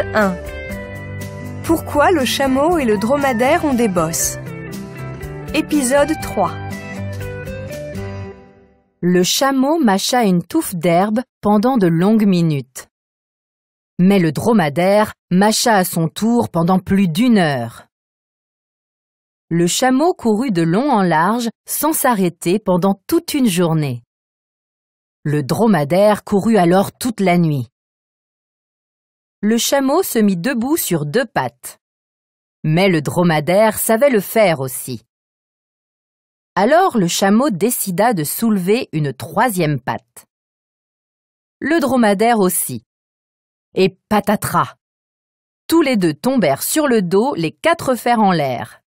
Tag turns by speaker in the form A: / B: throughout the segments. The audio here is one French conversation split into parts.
A: 1.
B: Pourquoi le chameau et le dromadaire ont des bosses Épisode
C: 3. Le chameau mâcha une touffe d'herbe pendant de longues minutes. Mais le dromadaire mâcha à son tour pendant plus d'une heure. Le chameau courut de long en large sans s'arrêter pendant toute une journée. Le dromadaire courut alors toute la nuit le chameau se mit debout sur deux pattes. Mais le dromadaire savait le faire aussi. Alors le chameau décida de soulever une troisième patte. Le dromadaire aussi. Et patatras Tous les deux tombèrent sur le dos, les quatre fers en l'air.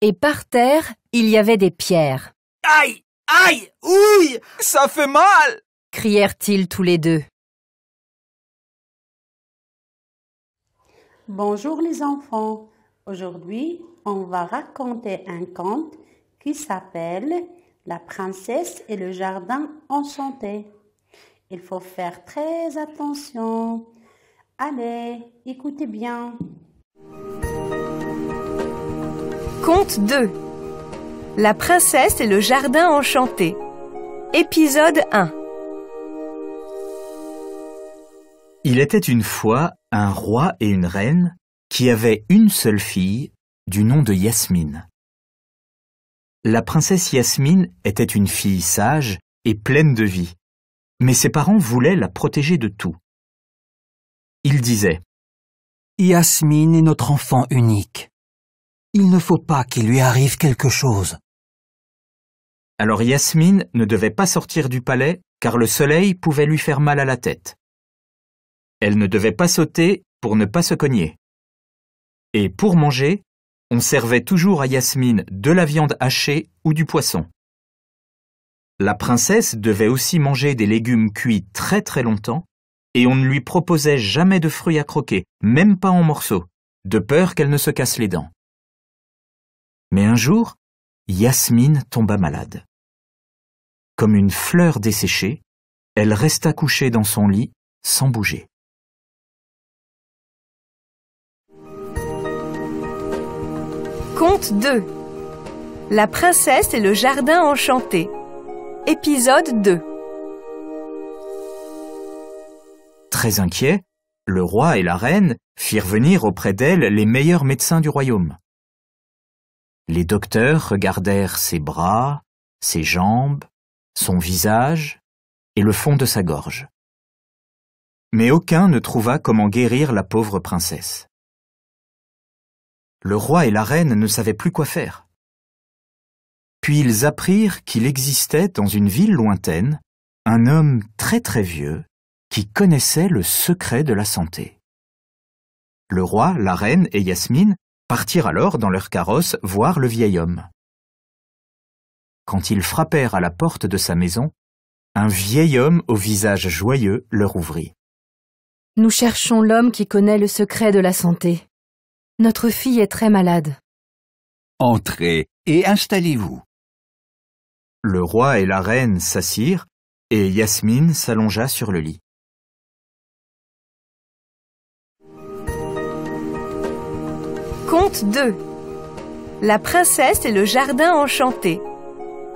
C: Et par terre, il y avait des pierres. Aïe Aïe Ouille Ça fait mal crièrent-ils tous les deux. Bonjour les enfants. Aujourd'hui, on va raconter un conte qui s'appelle La princesse et le jardin enchanté. Il faut faire très attention. Allez, écoutez bien.
B: Conte 2. La princesse et le jardin enchanté. Épisode 1.
A: Il était une fois un roi et une reine qui avaient une seule fille du nom de Yasmine. La princesse Yasmine était une fille sage et pleine de vie, mais ses parents voulaient la protéger de tout. Ils disaient Yasmine est notre enfant unique. Il ne faut pas qu'il lui arrive quelque chose. Alors Yasmine ne devait pas sortir du palais car le soleil pouvait lui faire mal à la tête. Elle ne devait pas sauter pour ne pas se cogner. Et pour manger, on servait toujours à Yasmine de la viande hachée ou du poisson. La princesse devait aussi manger des légumes cuits très très longtemps, et on ne lui proposait jamais de fruits à croquer, même pas en morceaux, de peur qu'elle ne se casse les dents. Mais un jour, Yasmine tomba malade. Comme une fleur desséchée, elle resta couchée dans son lit sans bouger. Conte 2
B: La princesse et le jardin enchanté Épisode 2
A: Très inquiets, le roi et la reine firent venir auprès d'elle les meilleurs médecins du royaume. Les docteurs regardèrent ses bras, ses jambes, son visage et le fond de sa gorge. Mais aucun ne trouva comment guérir la pauvre princesse. Le roi et la reine ne savaient plus quoi faire. Puis ils apprirent qu'il existait dans une ville lointaine un homme très très vieux qui connaissait le secret de la santé. Le roi, la reine et Yasmine partirent alors dans leur carrosse voir le vieil homme. Quand ils frappèrent à la porte de sa maison, un vieil homme au visage joyeux leur ouvrit.
C: Nous cherchons l'homme qui connaît le secret de la santé. Notre fille est très malade.
A: Entrez et installez-vous. Le roi et la reine s'assirent et Yasmine s'allongea sur le lit.
B: Conte 2 La princesse et le jardin enchanté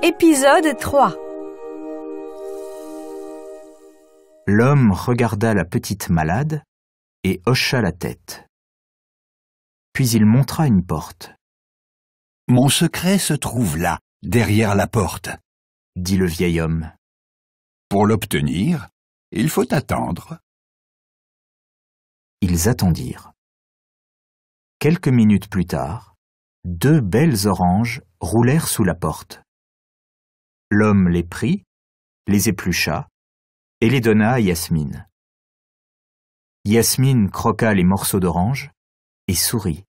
B: Épisode 3
A: L'homme regarda la petite malade et hocha la tête puis il montra une porte. Mon secret se trouve là, derrière la porte, dit le vieil homme. Pour l'obtenir, il faut attendre. Ils attendirent. Quelques minutes plus tard, deux belles oranges roulèrent sous la porte. L'homme les prit, les éplucha et les donna à Yasmine. Yasmine croqua les morceaux d'orange sourit.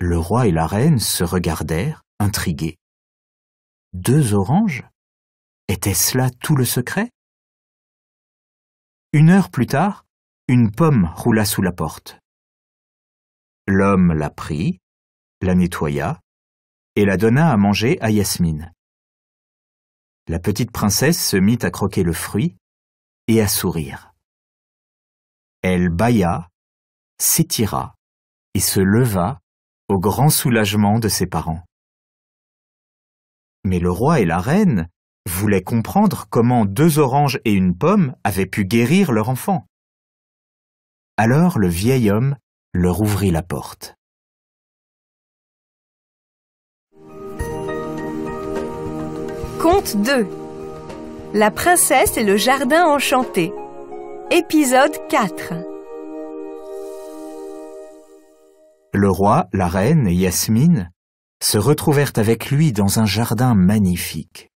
A: Le roi et la reine se regardèrent, intrigués. Deux oranges Était-ce là tout le secret Une heure plus tard, une pomme roula sous la porte. L'homme la prit, la nettoya et la donna à manger à Yasmine. La petite princesse se mit à croquer le fruit et à sourire. Elle bâilla s'étira et se leva au grand soulagement de ses parents. Mais le roi et la reine voulaient comprendre comment deux oranges et une pomme avaient pu guérir leur enfant. Alors le vieil homme leur ouvrit la porte. Conte 2 La
B: princesse et le jardin enchanté Épisode 4
A: Le roi, la reine et Yasmine se retrouvèrent avec lui dans un jardin magnifique.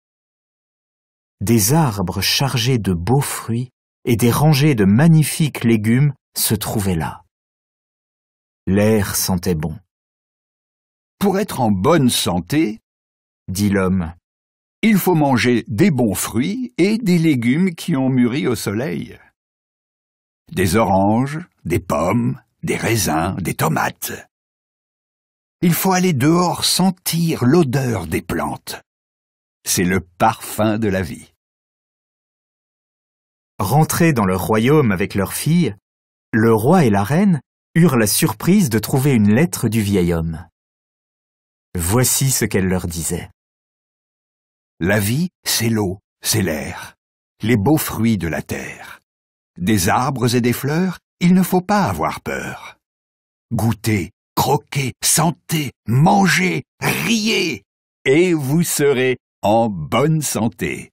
A: Des arbres chargés de beaux fruits et des rangées de magnifiques légumes se trouvaient là. L'air sentait bon. Pour être en bonne santé, dit l'homme, il faut manger des bons fruits et des légumes qui ont mûri au soleil. Des oranges, des pommes, des raisins, des tomates. Il faut aller dehors sentir l'odeur des plantes. C'est le parfum de la vie. Rentrés dans leur royaume avec leur fille, le roi et la reine eurent la surprise de trouver une lettre du vieil homme. Voici ce qu'elle leur disait. La vie, c'est l'eau, c'est l'air, les beaux fruits de la terre, des arbres et des fleurs, il ne faut pas avoir peur. Goûtez, croquez, sentez, mangez, riez, et vous serez en bonne santé.